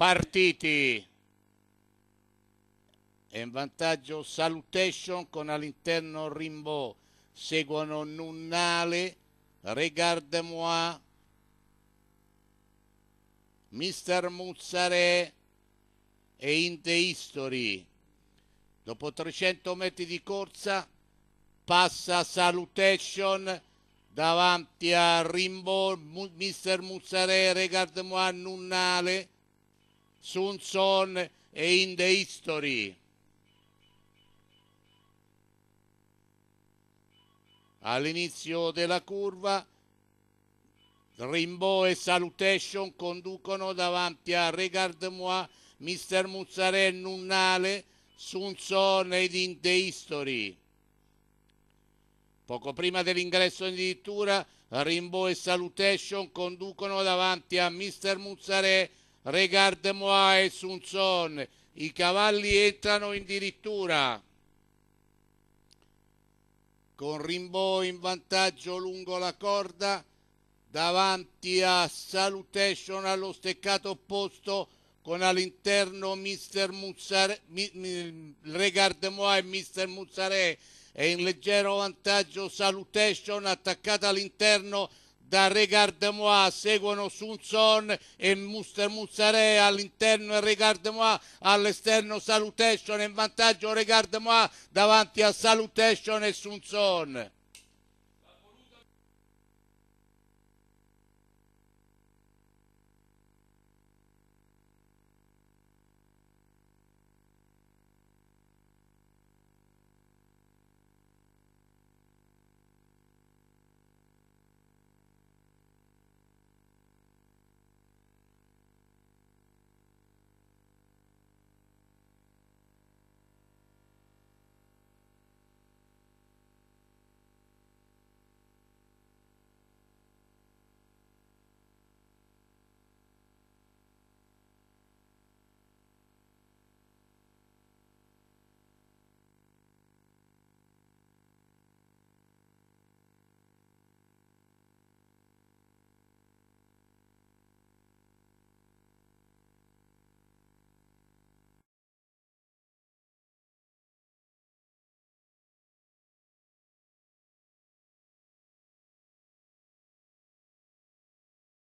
partiti è in vantaggio Salutation con all'interno Rimbaud seguono Nunnale Regarde-moi Mister Muzzare e in The History dopo 300 metri di corsa passa Salutation davanti a Rimbaud Mr. Muzzare Regarde-moi Nunnale Sun Son e in the history. All'inizio della curva Rimbaud e Salutation conducono davanti a Regard-moi, Mister Muzzarel, Nunnale, Sun Sunzon ed in The History. Poco prima dell'ingresso in addirittura Rimbaud e Salutation conducono davanti a Mister Muzzarel, Regarde-moi e son i cavalli entrano addirittura Con Rimbaud in vantaggio lungo la corda, davanti a Salutation allo steccato opposto con all'interno Mister Muzzare, mi, Moi e Mister Muzzare e in leggero vantaggio Salutation attaccata all'interno da Regard de Mois, seguono Sunson e Muster Muzzare all'interno e Regard de all'esterno Salutation e in vantaggio Regard de davanti a Salutation e Sunson.